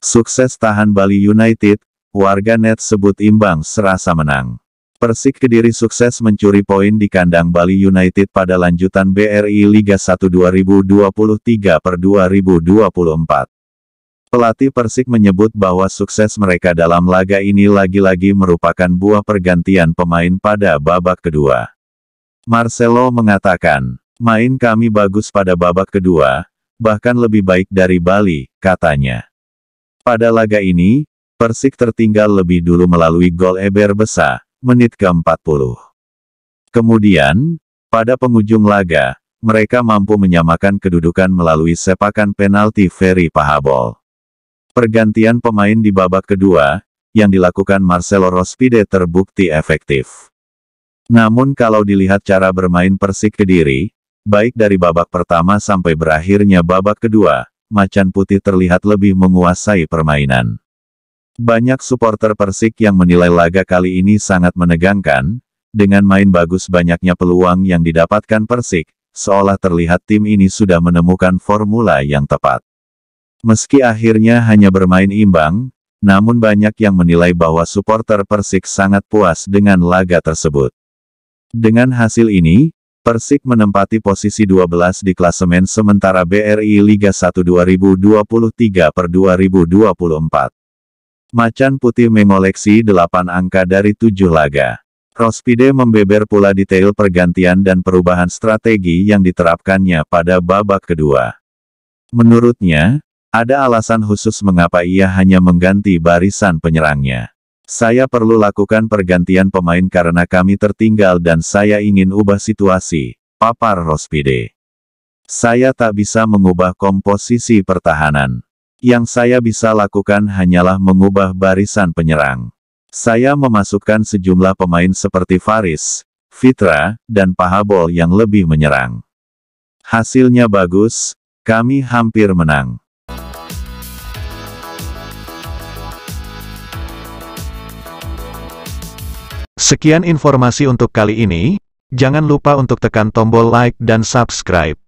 Sukses tahan Bali United, warga net sebut imbang serasa menang. Persik Kediri sukses mencuri poin di kandang Bali United pada lanjutan BRI Liga 1 2023 per 2024. Pelatih Persik menyebut bahwa sukses mereka dalam laga ini lagi-lagi merupakan buah pergantian pemain pada babak kedua. Marcelo mengatakan, main kami bagus pada babak kedua, bahkan lebih baik dari Bali, katanya. Pada laga ini, Persik tertinggal lebih dulu melalui gol Eber Besa, menit ke-40. Kemudian, pada penghujung laga, mereka mampu menyamakan kedudukan melalui sepakan penalti Ferry Pahabol. Pergantian pemain di babak kedua, yang dilakukan Marcelo Rospide terbukti efektif. Namun kalau dilihat cara bermain Persik Kediri, baik dari babak pertama sampai berakhirnya babak kedua, Macan Putih terlihat lebih menguasai permainan. Banyak supporter Persik yang menilai laga kali ini sangat menegangkan, dengan main bagus banyaknya peluang yang didapatkan Persik, seolah terlihat tim ini sudah menemukan formula yang tepat. Meski akhirnya hanya bermain imbang, namun banyak yang menilai bahwa supporter Persik sangat puas dengan laga tersebut. Dengan hasil ini, Persik menempati posisi 12 di klasemen sementara BRI Liga 1 2023 per 2024. Macan Putih mengoleksi 8 angka dari 7 laga. Rospide membeber pula detail pergantian dan perubahan strategi yang diterapkannya pada babak kedua. Menurutnya, ada alasan khusus mengapa ia hanya mengganti barisan penyerangnya. Saya perlu lakukan pergantian pemain karena kami tertinggal dan saya ingin ubah situasi, papar Rospide. Saya tak bisa mengubah komposisi pertahanan. Yang saya bisa lakukan hanyalah mengubah barisan penyerang. Saya memasukkan sejumlah pemain seperti Faris, Fitra, dan Pahabol yang lebih menyerang. Hasilnya bagus, kami hampir menang. Sekian informasi untuk kali ini, jangan lupa untuk tekan tombol like dan subscribe.